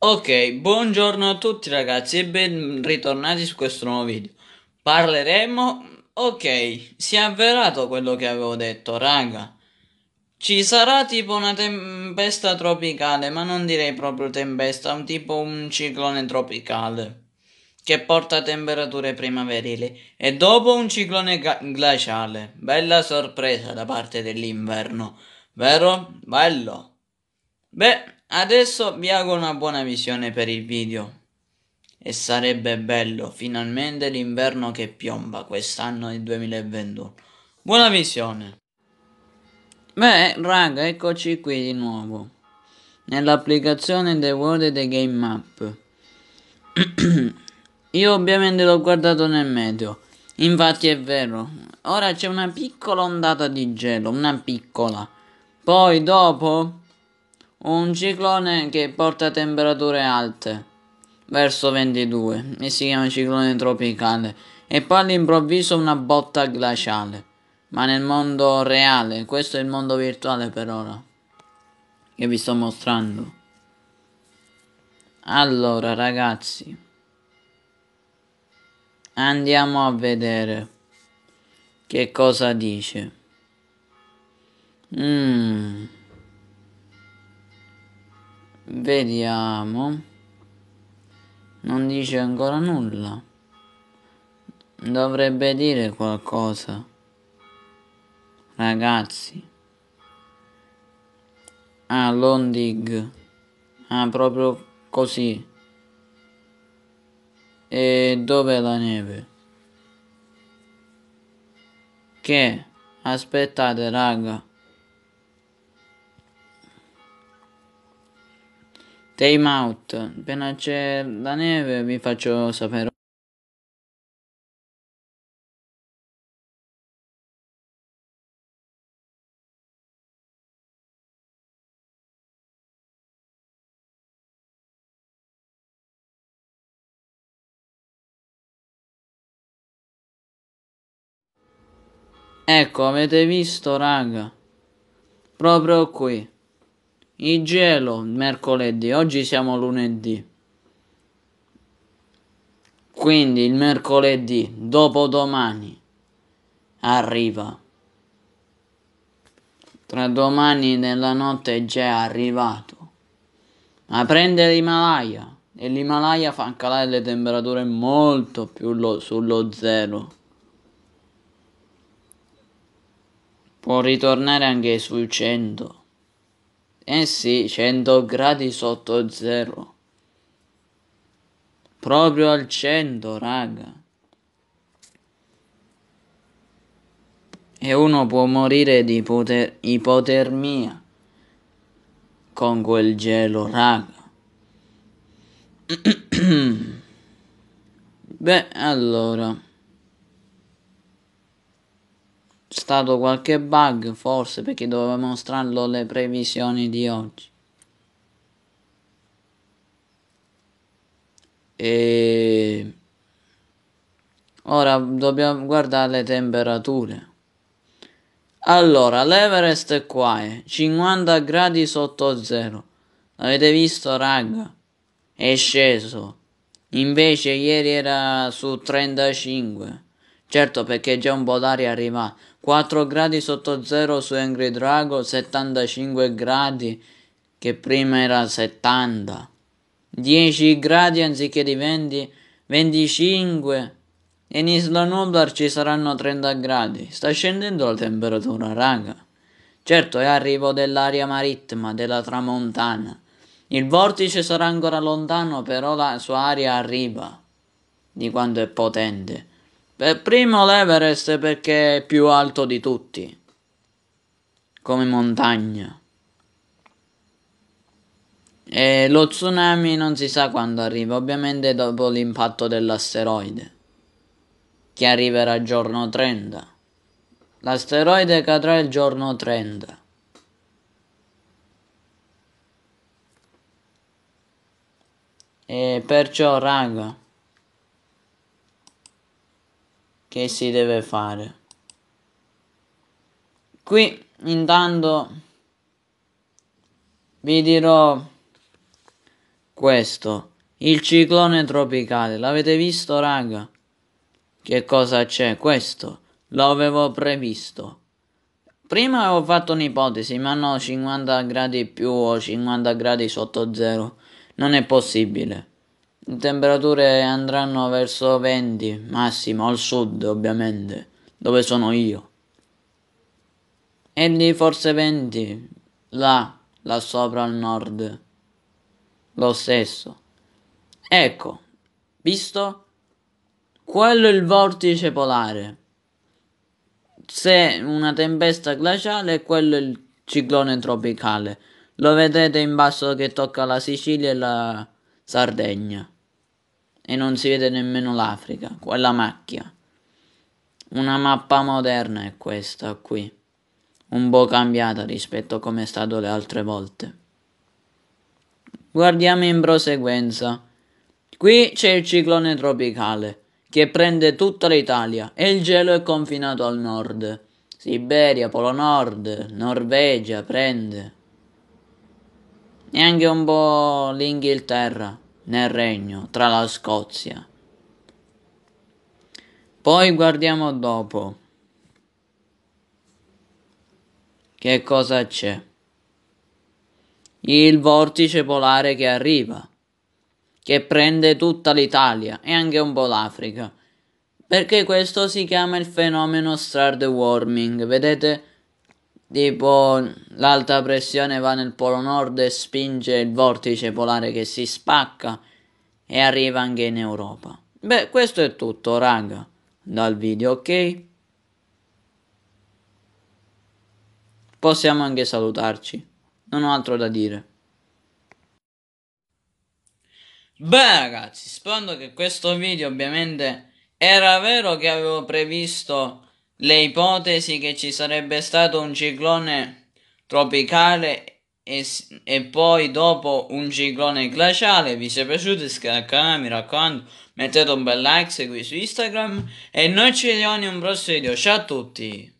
Ok, buongiorno a tutti ragazzi e ben ritornati su questo nuovo video. Parleremo... Ok, si è avverato quello che avevo detto, raga. Ci sarà tipo una tempesta tropicale, ma non direi proprio tempesta, un tipo un ciclone tropicale che porta temperature primaverili e dopo un ciclone glaciale. Bella sorpresa da parte dell'inverno, vero? Bello. Beh, adesso vi auguro una buona visione per il video. E sarebbe bello, finalmente l'inverno che piomba quest'anno del 2021. Buona visione! Beh, raga, eccoci qui di nuovo. Nell'applicazione The World e The Game Map. Io ovviamente l'ho guardato nel meteo. Infatti è vero. Ora c'è una piccola ondata di gelo, una piccola. Poi dopo un ciclone che porta temperature alte verso 22 e si chiama ciclone tropicale e poi all'improvviso una botta glaciale. Ma nel mondo reale, questo è il mondo virtuale per ora che vi sto mostrando. Allora, ragazzi, Andiamo a vedere che cosa dice. Mm. Vediamo. Non dice ancora nulla. Dovrebbe dire qualcosa. Ragazzi. Ah, Londig. Ah, proprio così. E dov'è la neve? Che? Aspettate, raga. Time out. Appena c'è la neve vi faccio sapere. Ecco, avete visto, raga? Proprio qui. Il gelo, mercoledì. Oggi siamo lunedì. Quindi il mercoledì, dopodomani, arriva. Tra domani nella notte è già arrivato. Ma prende l'Himalaya. E l'Himalaya fa calare le temperature molto più lo, sullo zero. può ritornare anche sui 100. Eh sì, 100 gradi sotto zero. Proprio al 100, raga. E uno può morire di poter- ipotermia con quel gelo, raga. Beh, allora. stato qualche bug, forse, perché dovevamo mostrarlo le previsioni di oggi. E ora dobbiamo guardare le temperature. Allora, l'Everest è qua, è eh. 50 gradi sotto zero. Avete visto, raga? È sceso. Invece ieri era su 35. Certo perché già un po' d'aria rimane. 4 gradi sotto zero su Angry Drago, 75 gradi che prima era 70. 10 gradi anziché di 20, 25. E in Isla Nublar ci saranno 30 gradi. Sta scendendo la temperatura, raga. Certo è arrivo dell'aria marittima, della tramontana. Il vortice sarà ancora lontano, però la sua aria arriva di quanto è potente. Per eh, primo l'Everest perché è più alto di tutti, come montagna. E lo tsunami non si sa quando arriva, ovviamente dopo l'impatto dell'asteroide, che arriverà il giorno 30. L'asteroide cadrà il giorno 30. E perciò, raga che si deve fare. Qui intanto vi dirò questo, il ciclone tropicale, l'avete visto raga? Che cosa c'è? Questo, l'avevo previsto. Prima avevo fatto un'ipotesi, ma no, 50 gradi più o 50 gradi sotto zero. Non è possibile. Temperature andranno verso 20 massimo al sud, ovviamente, dove sono io. E lì forse 20, là, là sopra al nord. Lo stesso. Ecco, visto? Quello è il vortice polare. Se una tempesta glaciale, quello è il ciclone tropicale. Lo vedete in basso che tocca la Sicilia e la Sardegna e non si vede nemmeno l'Africa, quella macchia. Una mappa moderna è questa qui, un po' cambiata rispetto a come è stato le altre volte. Guardiamo in proseguenza. Qui c'è il ciclone tropicale che prende tutta l'Italia e il gelo è confinato al nord. Siberia, Polo Nord, Norvegia prende. E anche un po' l'Inghilterra nel regno tra la Scozia. Poi guardiamo dopo che cosa c'è. Il vortice polare che arriva, che prende tutta l'Italia e anche un po' l'Africa. Perché questo si chiama il fenomeno Stard Warming, vedete? tipo l'alta pressione va nel polo nord e spinge il vortice polare che si spacca e arriva anche in Europa. Beh, questo è tutto, raga, dal video, ok? Possiamo anche salutarci. Non ho altro da dire. Beh ragazzi, spero che questo video ovviamente era vero che avevo previsto le ipotesi che ci sarebbe stato un ciclone tropicale e, e poi dopo un ciclone glaciale vi piaciuto? siete piaciute canale, mi raccomando mettete un bel like seguite su Instagram e noi ci vediamo in un prossimo video ciao a tutti